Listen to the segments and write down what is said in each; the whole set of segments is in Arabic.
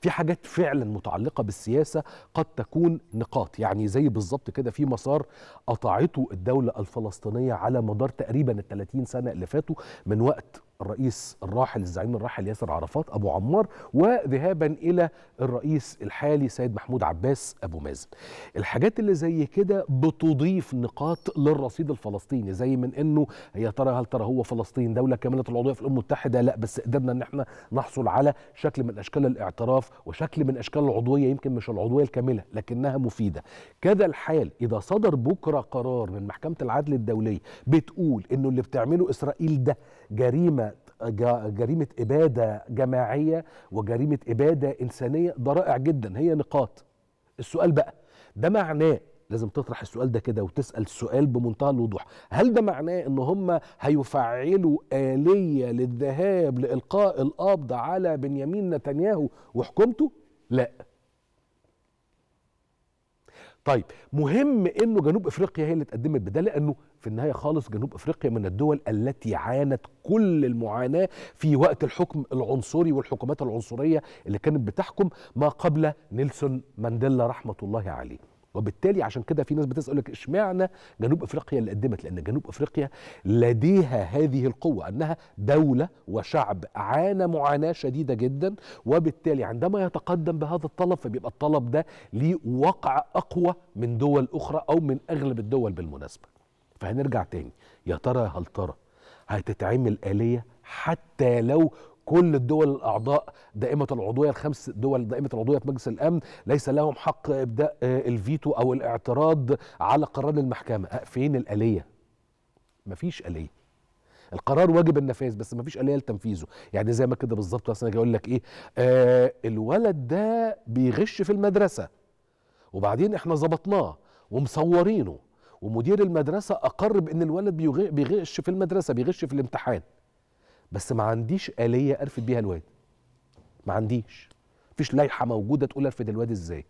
في حاجات فعلا متعلقه بالسياسه قد تكون نقاط يعني زي بالظبط كده في مسار قطعته الدوله الفلسطينيه على مدار تقريبا ال 30 سنه اللي فاتوا من وقت الرئيس الراحل الزعيم الراحل ياسر عرفات ابو عمار وذهابا الى الرئيس الحالي سيد محمود عباس ابو مازن الحاجات اللي زي كده بتضيف نقاط للرصيد الفلسطيني زي من انه يا ترى هل ترى هو فلسطين دوله كامله العضويه في الامم المتحده لا بس قدرنا ان احنا نحصل على شكل من اشكال الاعتراف وشكل من اشكال العضويه يمكن مش العضويه الكامله لكنها مفيده كذا الحال اذا صدر بكره قرار من محكمه العدل الدوليه بتقول انه اللي بتعمله اسرائيل ده جريمه جريمه اباده جماعيه وجريمه اباده انسانيه ده رائع جدا هي نقاط السؤال بقى ده معناه لازم تطرح السؤال ده كده وتسال السؤال بمنتهى الوضوح هل ده معناه ان هم هيفعلوا اليه للذهاب لالقاء القبض على بنيامين نتنياهو وحكومته لا طيب مهم انه جنوب افريقيا هي اللي اتقدمت بده لانه في النهايه خالص جنوب افريقيا من الدول التي عانت كل المعاناه في وقت الحكم العنصري والحكومات العنصريه اللي كانت بتحكم ما قبل نيلسون مانديلا رحمه الله عليه وبالتالي عشان كده في ناس بتسال لك اشمعنى جنوب افريقيا اللي قدمت لان جنوب افريقيا لديها هذه القوه انها دوله وشعب عانى معاناه شديده جدا وبالتالي عندما يتقدم بهذا الطلب فبيبقى الطلب ده ليه وقع اقوى من دول اخرى او من اغلب الدول بالمناسبه فهنرجع تاني يا ترى يا هل ترى هتتعمل آلية حتى لو كل الدول الاعضاء دائمه العضويه الخمس دول دائمه العضويه في مجلس الامن ليس لهم حق ابداء الفيتو او الاعتراض على قرار المحكمه فين الاليه مفيش اليه القرار واجب النفاذ بس مفيش آلية لتنفيذه يعني زي ما كده بالظبط بس انا اقول لك ايه آه الولد ده بيغش في المدرسه وبعدين احنا ظبطناه ومصورينه ومدير المدرسه اقر بان الولد بيغش في المدرسه بيغش في الامتحان بس ما عنديش آلية أرفد بيها الواد ما عنديش مفيش لائحة موجودة تقول أرفد الواد إزاي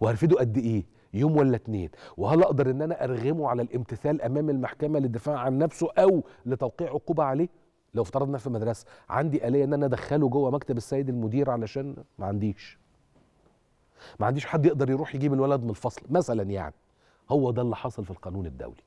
وهرفده قد إيه يوم ولا اتنين وهل أقدر إن أنا أرغمه على الامتثال أمام المحكمة للدفاع عن نفسه أو لتوقيع عقوبة عليه لو افترضنا في مدرسة عندي آلية إن أنا أدخله جوه مكتب السيد المدير علشان ما عنديش ما عنديش حد يقدر يروح يجيب الولد من الفصل مثلا يعني هو ده اللي حصل في القانون الدولي